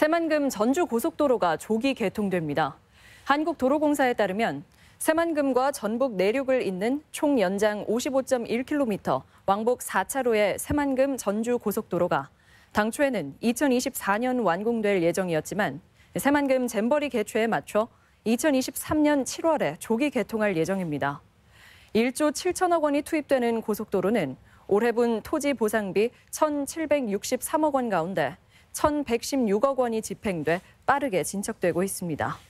새만금 전주 고속도로가 조기 개통됩니다. 한국도로공사에 따르면 새만금과 전북 내륙을 잇는 총 연장 55.1km 왕복 4차로의 새만금 전주 고속도로가 당초에는 2024년 완공될 예정이었지만 새만금 잼버리 개최에 맞춰 2023년 7월에 조기 개통할 예정입니다. 1조 7천억 원이 투입되는 고속도로는 올해분 토지 보상비 1,763억 원 가운데 1,116억 원이 집행돼 빠르게 진척되고 있습니다.